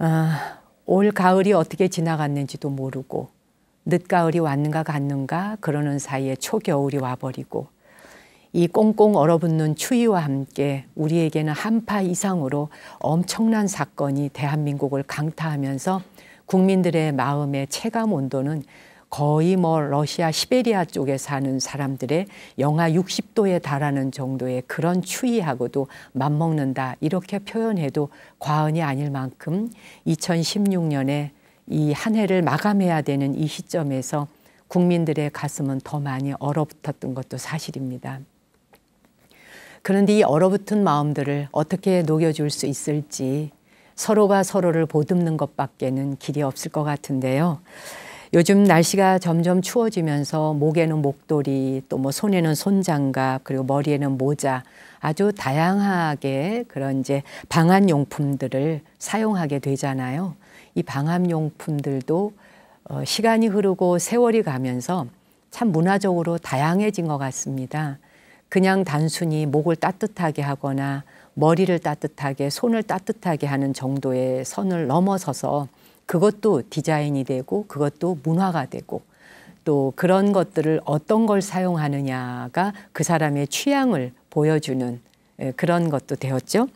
아, 올 가을이 어떻게 지나갔는지도 모르고 늦가을이 왔는가 갔는가 그러는 사이에 초겨울이 와버리고 이 꽁꽁 얼어붙는 추위와 함께 우리에게는 한파 이상으로 엄청난 사건이 대한민국을 강타하면서 국민들의 마음의 체감 온도는 거의 뭐 러시아 시베리아 쪽에 사는 사람들의 영하 60도에 달하는 정도의 그런 추위하고도 맞먹는다 이렇게 표현해도 과언이 아닐 만큼 2016년에 이 한 해를 마감해야 되는 이 시점에서 국민들의 가슴은 더 많이 얼어붙었던 것도 사실입니다. 그런데 이 얼어붙은 마음들을 어떻게 녹여줄 수 있을지 서로가 서로를 보듬는 것밖에는 길이 없을 것 같은데요. 요즘 날씨가 점점 추워지면서 목에는 목도리, 또 뭐 손에는 손장갑, 그리고 머리에는 모자, 아주 다양하게 그런 이제 방한 용품들을 사용하게 되잖아요. 이 방한 용품들도 어, 시간이 흐르고 세월이 가면서 참 문화적으로 다양해진 것 같습니다. 그냥 단순히 목을 따뜻하게 하거나 머리를 따뜻하게, 손을 따뜻하게 하는 정도의 선을 넘어서서 그것도 디자인이 되고 그것도 문화가 되고 또 그런 것들을 어떤 걸 사용하느냐가 그 사람의 취향을 보여주는 예, 그런 것도 되었죠.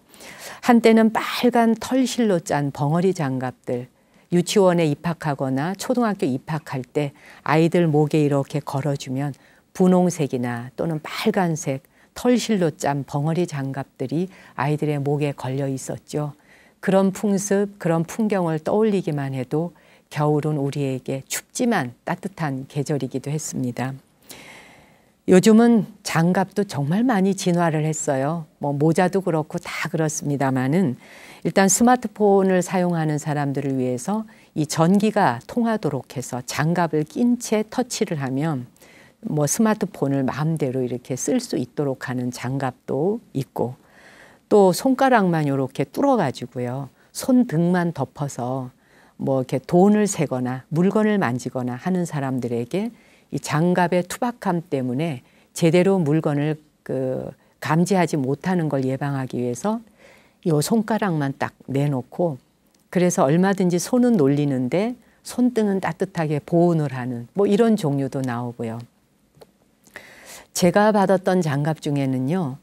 한때는 빨간 털실로 짠 벙어리 장갑들 유치원에 입학하거나 초등학교 입학할 때 아이들 목에 이렇게 걸어주면 분홍색이나 또는 빨간색 털실로 짠 벙어리 장갑들이 아이들의 목에 걸려 있었죠. 그런 풍습, 그런 풍경을 떠올리기만 해도 겨울은 우리에게 춥지만 따뜻한 계절이기도 했습니다. 요즘은 장갑도 정말 많이 진화를 했어요. 뭐 모자도 그렇고 다 그렇습니다만은 일단 스마트폰을 사용하는 사람들을 위해서 이 전기가 통하도록 해서 장갑을 낀 채 터치를 하면 뭐 스마트폰을 마음대로 이렇게 쓸 수 있도록 하는 장갑도 있고 또 손가락만 이렇게 뚫어가지고요. 손등만 덮어서 뭐 이렇게 돈을 세거나 물건을 만지거나 하는 사람들에게 이 장갑의 투박함 때문에 제대로 물건을 그 감지하지 못하는 걸 예방하기 위해서 요 손가락만 딱 내놓고 그래서 얼마든지 손은 놀리는데 손등은 따뜻하게 보온을 하는 뭐 이런 종류도 나오고요. 제가 받았던 장갑 중에는요.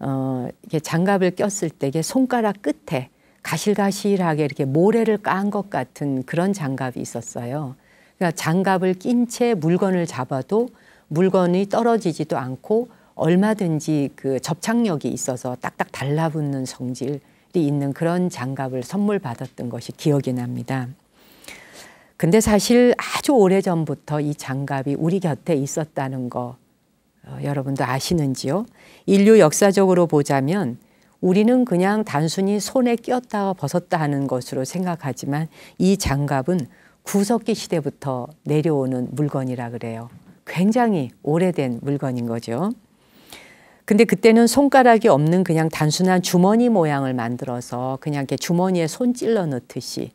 어, 이게 장갑을 꼈을 때 이게 손가락 끝에 가실가실하게 이렇게 모래를 깐 것 같은 그런 장갑이 있었어요. 그러니까 장갑을 낀 채 물건을 잡아도 물건이 떨어지지도 않고 얼마든지 그 접착력이 있어서 딱딱 달라붙는 성질이 있는 그런 장갑을 선물 받았던 것이 기억이 납니다. 근데 사실 아주 오래 전부터 이 장갑이 우리 곁에 있었다는 거 어, 여러분도 아시는지요? 인류 역사적으로 보자면 우리는 그냥 단순히 손에 끼었다 벗었다 하는 것으로 생각하지만 이 장갑은 구석기 시대부터 내려오는 물건이라 그래요. 굉장히 오래된 물건인 거죠. 근데 그때는 손가락이 없는 그냥 단순한 주머니 모양을 만들어서 그냥 이렇게 주머니에 손 찔러 넣듯이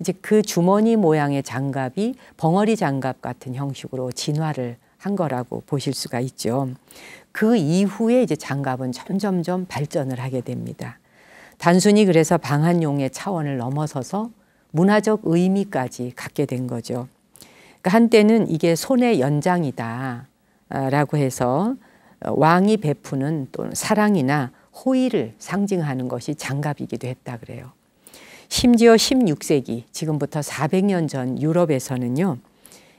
이제 그 주머니 모양의 장갑이 벙어리 장갑 같은 형식으로 진화를 한 거라고 보실 수가 있죠. 그 이후에 이제 장갑은 점점점 발전을 하게 됩니다. 단순히 그래서 방한용의 차원을 넘어서서 문화적 의미까지 갖게 된 거죠. 그러니까 한때는 이게 손의 연장이다 아, 라고 해서 어, 왕이 베푸는 또 사랑이나 호의를 상징하는 것이 장갑이기도 했다 그래요. 심지어 16세기 지금부터 400년 전 유럽에서는요.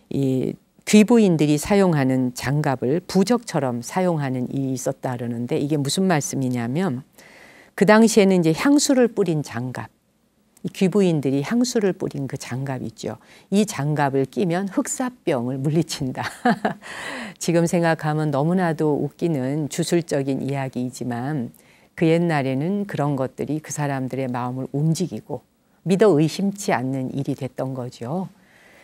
이 귀부인들이 사용하는 장갑을 부적처럼 사용하는 일이 있었다 그러는데 이게 무슨 말씀이냐면 그 당시에는 이제 향수를 뿌린 장갑 귀부인들이 향수를 뿌린 그 장갑 있죠. 이 장갑을 끼면 흑사병을 물리친다. 지금 생각하면 너무나도 웃기는 주술적인 이야기이지만 그 옛날에는 그런 것들이 그 사람들의 마음을 움직이고 믿어 의심치 않는 일이 됐던 거죠.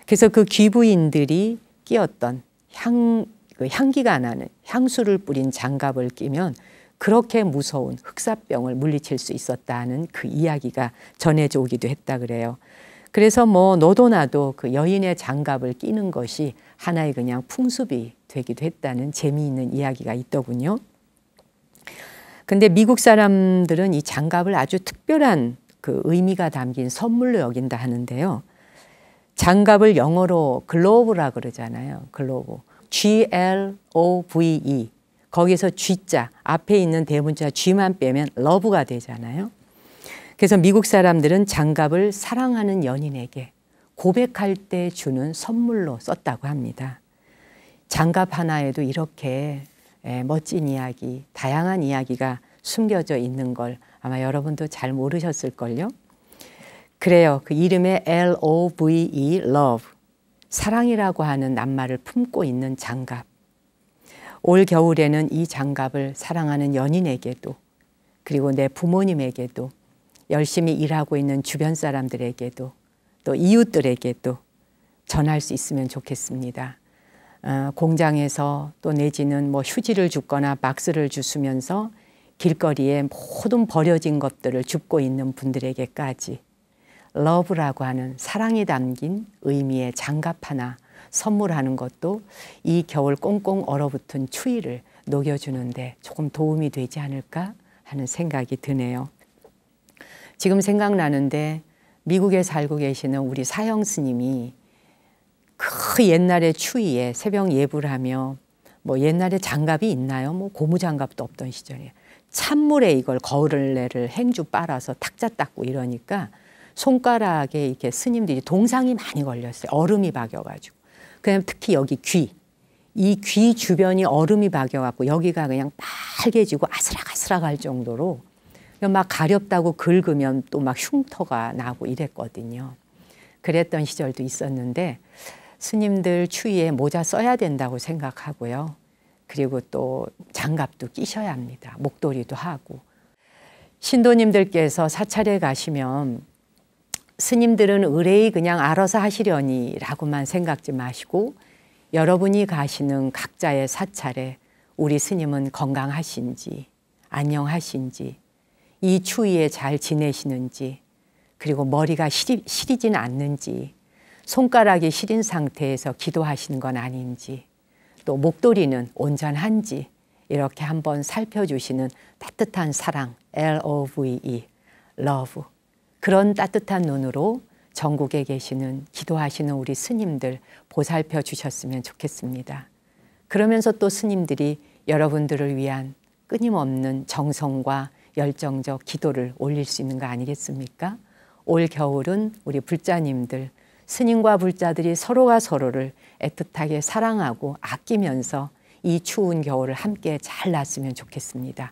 그래서 그 귀부인들이 끼었던 향, 그 향기가 나는 향수를 뿌린 장갑을 끼면 그렇게 무서운 흑사병을 물리칠 수 있었다는 그 이야기가 전해져 오기도 했다 그래요. 그래서 뭐 너도 나도 그 여인의 장갑을 끼는 것이 하나의 그냥 풍습이 되기도 했다는 재미있는 이야기가 있더군요. 근데 미국 사람들은 이 장갑을 아주 특별한 그 의미가 담긴 선물로 여긴다 하는데요. 장갑을 영어로 글로브라 그러잖아요. 글로브. G L O V E. 거기서 G자 앞에 있는 대문자 G만 빼면 러브가 되잖아요. 그래서 미국 사람들은 장갑을 사랑하는 연인에게 고백할 때 주는 선물로 썼다고 합니다. 장갑 하나에도 이렇게 예, 멋진 이야기, 다양한 이야기가 숨겨져 있는 걸 아마 여러분도 잘 모르셨을걸요. 그래요. 그 이름에 L-O-V-E, love. 사랑이라고 하는 낱말을 품고 있는 장갑. 올 겨울에는 이 장갑을 사랑하는 연인에게도 그리고 내 부모님에게도 열심히 일하고 있는 주변 사람들에게도 또 이웃들에게도 전할 수 있으면 좋겠습니다. 어, 공장에서 또 내지는 뭐 휴지를 줍거나 박스를 주수면서 길거리에 모든 버려진 것들을 줍고 있는 분들에게까지 러브라고 하는 사랑이 담긴 의미의 장갑 하나 선물하는 것도 이 겨울 꽁꽁 얼어붙은 추위를 녹여주는데 조금 도움이 되지 않을까 하는 생각이 드네요. 지금 생각나는데 미국에 살고 계시는 우리 사형 스님이 그 옛날의 추위에 새벽 예불 하며 뭐 옛날에 장갑이 있나요? 뭐 고무 장갑도 없던 시절에 찬물에 이걸 거울레를 행주 빨아서 탁자 닦고 이러니까 손가락에 이렇게 스님들이 동상이 많이 걸렸어요. 얼음이 박여가지고. 그냥 특히 여기 귀. 이 귀 주변이 얼음이 박여갖고 여기가 그냥 빨개지고 아슬아슬아갈 정도로 막 가렵다고 긁으면 또 막 흉터가 나고 이랬거든요. 그랬던 시절도 있었는데 스님들 추위에 모자 써야 된다고 생각하고요. 그리고 또 장갑도 끼셔야 합니다. 목도리도 하고. 신도님들께서 사찰에 가시면 스님들은 의뢰이 그냥 알아서 하시려니라고만 생각지 마시고 여러분이 가시는 각자의 사찰에 우리 스님은 건강하신지 안녕하신지 이 추위에 잘 지내시는지 그리고 머리가 시리, 시리진 않는지 손가락이 시린 상태에서 기도하시는 건 아닌지 또 목도리는 온전한지 이렇게 한번 살펴주시는 따뜻한 사랑 e, L-O-V-E, love 그런 따뜻한 눈으로 전국에 계시는 기도하시는 우리 스님들 보살펴 주셨으면 좋겠습니다. 그러면서 또 스님들이 여러분들을 위한 끊임없는 정성과 열정적 기도를 올릴 수 있는 거 아니겠습니까? 올 겨울은 우리 불자님들, 스님과 불자들이 서로가 서로를 애틋하게 사랑하고 아끼면서 이 추운 겨울을 함께 잘 났으면 좋겠습니다.